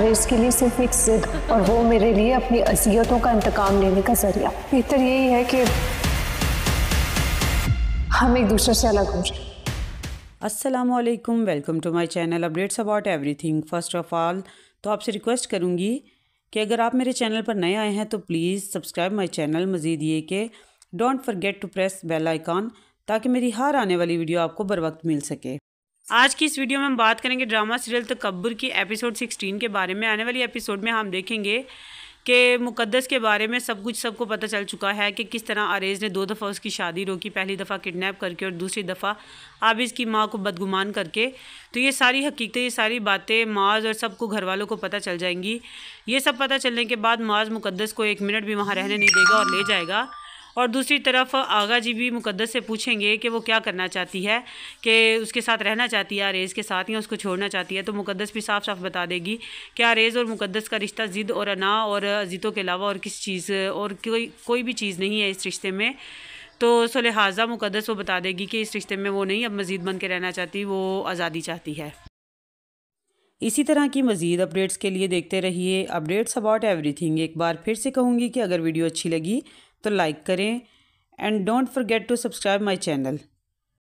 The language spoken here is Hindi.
हैरिस के लिए सिर्फ एक जिद और वो मेरे लिए अपनी अजियतों का इंतकाम लेने का जरिया बेहतर यही है कि हम एक दूसरे से अलग हो जाए अस्सलाम वालेकुम welcome to my channel updates about everything first of all तो आपसे रिक्वेस्ट करूँगी कि अगर आप मेरे चैनल पर नए आए हैं तो प्लीज़ सब्सक्राइब माई चैनल मज़ीद ये कि don't forget to press bell icon ताकि मेरी हर आने वाली वीडियो आपको बर वक्त मिल सके आज की इस वीडियो में हम बात करेंगे ड्रामा सीरियल तकबर की एपिसोड 16 के बारे में आने वाली एपिसोड में हम देखेंगे कि मुकद्दस के बारे में सब कुछ सबको पता चल चुका है कि किस तरह अरेज़ ने दो दफ़ा उसकी शादी रोकी पहली दफ़ा किडनैप करके और दूसरी दफ़ा आप इसकी माँ को बदगुमान करके तो ये सारी हकीकतें ये सारी बातें माज और सबको घर वालों को पता चल जाएंगी ये सब पता चलने के बाद माज मुकद्दस को एक मिनट भी वहाँ रहने नहीं देगा और ले जाएगा और दूसरी तरफ आगा जी भी मुकद्दस से पूछेंगे कि वो क्या करना चाहती है कि उसके साथ रहना चाहती है आरेज़ के साथ या उसको छोड़ना चाहती है तो मुकद्दस भी साफ साफ बता देगी कि आरेज़ और मुकद्दस का रिश्ता ज़िद और अना और ज़िदों के अलावा और किस चीज़ और कोई कोई भी चीज़ नहीं है इस रिश्ते में तो सो लिहाजा मुकदस वो बता देगी कि इस रिश्ते में वो नहीं अब मज़ीद बन के रहना चाहती वो आज़ादी चाहती है इसी तरह की मज़ीद अपडेट्स के लिए देखते रहिए अपडेट्स अबाउट एवरीथिंग एक बार फिर से कहूँगी कि अगर वीडियो अच्छी लगी तो लाइक करें and don't forget to subscribe my channel